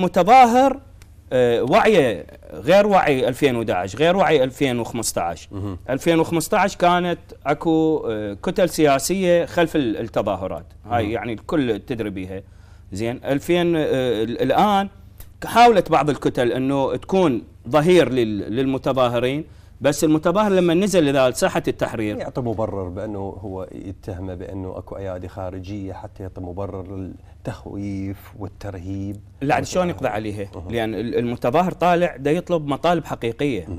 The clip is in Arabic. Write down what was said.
متظاهر آه، وعيه غير وعي 2011 غير وعي 2015 2015 كانت اكو آه، كتل سياسيه خلف التظاهرات هاي يعني الكل تدري بيها زين 2000 آه، الان حاولت بعض الكتل انه تكون ظهير للمتظاهرين بس المتظاهر لما نزل الى ساحه التحرير يعطي مبرر بانه هو يتهمه بانه اكو ايادي خارجيه حتى يعطي مبرر للتخويف والترهيب لا شلون يقضي عليها؟ لان المتظاهر طالع ده يطلب مطالب حقيقيه